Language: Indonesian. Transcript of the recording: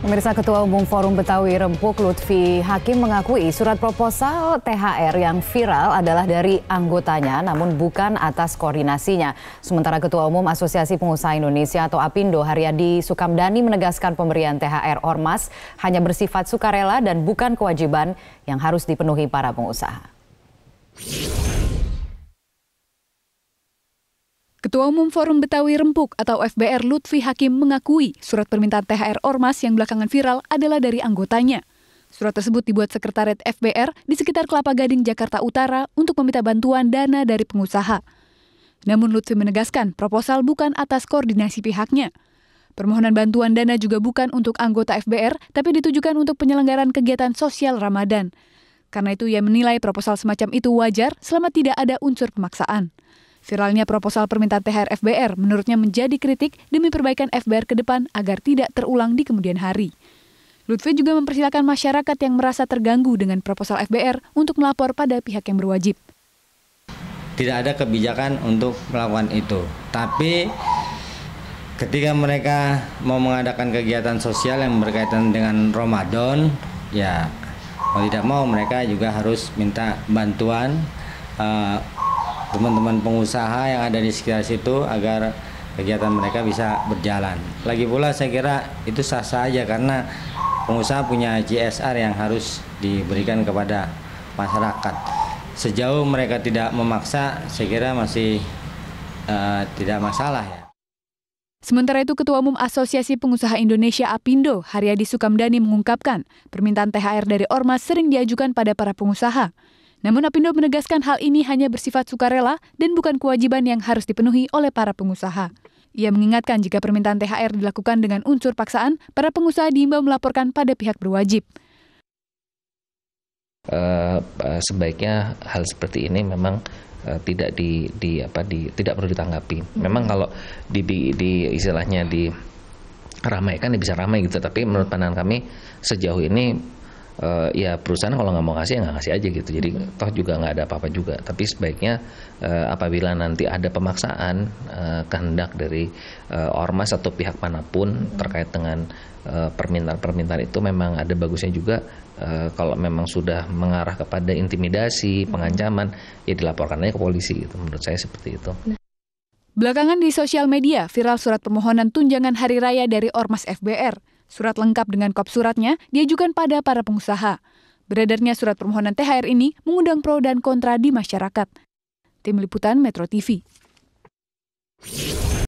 Pemirsa Ketua Umum Forum Betawi Rempuk Lutfi Hakim mengakui surat proposal THR yang viral adalah dari anggotanya namun bukan atas koordinasinya. Sementara Ketua Umum Asosiasi Pengusaha Indonesia atau APindo Haryadi Sukamdani menegaskan pemberian THR Ormas hanya bersifat sukarela dan bukan kewajiban yang harus dipenuhi para pengusaha. Ketua Umum Forum Betawi Rempuk atau FBR Lutfi Hakim mengakui surat permintaan THR Ormas yang belakangan viral adalah dari anggotanya. Surat tersebut dibuat Sekretariat FBR di sekitar Kelapa Gading, Jakarta Utara untuk meminta bantuan dana dari pengusaha. Namun Lutfi menegaskan proposal bukan atas koordinasi pihaknya. Permohonan bantuan dana juga bukan untuk anggota FBR, tapi ditujukan untuk penyelenggaraan kegiatan sosial Ramadan. Karena itu ia menilai proposal semacam itu wajar selama tidak ada unsur pemaksaan. Viralnya proposal permintaan THR FBR menurutnya menjadi kritik demi perbaikan FBR ke depan agar tidak terulang di kemudian hari. Lutfi juga mempersilahkan masyarakat yang merasa terganggu dengan proposal FBR untuk melapor pada pihak yang berwajib. Tidak ada kebijakan untuk melakukan itu, tapi ketika mereka mau mengadakan kegiatan sosial yang berkaitan dengan Ramadan, ya mau tidak mau mereka juga harus minta bantuan uh, teman-teman pengusaha yang ada di sekitar situ agar kegiatan mereka bisa berjalan. Lagi pula saya kira itu sah sah aja karena pengusaha punya CSR yang harus diberikan kepada masyarakat. Sejauh mereka tidak memaksa, saya kira masih uh, tidak masalah ya. Sementara itu, Ketua Umum Asosiasi Pengusaha Indonesia Apindo, Haryadi Sukamdani mengungkapkan, permintaan THR dari Ormas sering diajukan pada para pengusaha. Namun Apindo menegaskan hal ini hanya bersifat sukarela dan bukan kewajiban yang harus dipenuhi oleh para pengusaha. Ia mengingatkan jika permintaan THR dilakukan dengan unsur paksaan, para pengusaha diimbau melaporkan pada pihak berwajib. Uh, sebaiknya hal seperti ini memang uh, tidak di, di apa di tidak perlu ditanggapi. Hmm. Memang kalau di, di, di istilahnya di ramai kan ya bisa ramai gitu, tapi menurut pandangan kami sejauh ini uh, ya perusahaan kalau nggak mau ngasih ya nggak ngasih aja gitu jadi mm-hmm. toh juga nggak ada apa-apa juga tapi sebaiknya uh, apabila nanti ada pemaksaan uh, kehendak dari uh, ormas atau pihak manapun hmm. terkait dengan permintaan-permintaan itu memang ada bagusnya juga uh, kalau memang sudah mengarah kepada intimidasi mm-hmm. pengancaman ya dilaporkan aja ke polisi gitu menurut saya seperti itu. Nah. Belakangan di sosial media viral surat permohonan tunjangan hari raya dari ormas FBR. Surat lengkap dengan kop suratnya diajukan pada para pengusaha. Beredarnya surat permohonan THR ini mengundang pro dan kontra di masyarakat. Tim Liputan Metro TV.